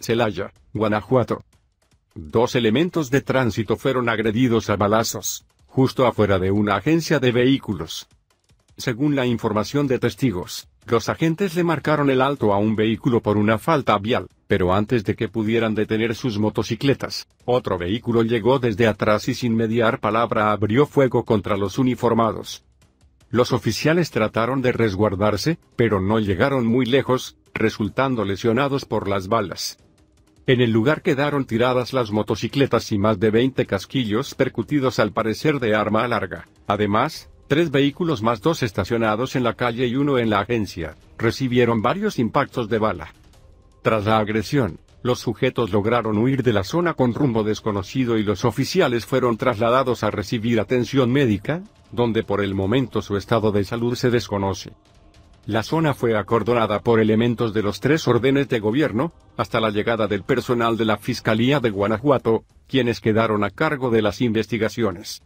Celaya, Guanajuato. Dos elementos de tránsito fueron agredidos a balazos, justo afuera de una agencia de vehículos. Según la información de testigos, los agentes le marcaron el alto a un vehículo por una falta vial, pero antes de que pudieran detener sus motocicletas, otro vehículo llegó desde atrás y sin mediar palabra abrió fuego contra los uniformados. Los oficiales trataron de resguardarse, pero no llegaron muy lejos, resultando lesionados por las balas. En el lugar quedaron tiradas las motocicletas y más de 20 casquillos percutidos al parecer de arma larga. Además, tres vehículos más dos estacionados en la calle y uno en la agencia, recibieron varios impactos de bala. Tras la agresión, los sujetos lograron huir de la zona con rumbo desconocido y los oficiales fueron trasladados a recibir atención médica, donde por el momento su estado de salud se desconoce. La zona fue acordonada por elementos de los tres órdenes de gobierno, hasta la llegada del personal de la Fiscalía de Guanajuato, quienes quedaron a cargo de las investigaciones.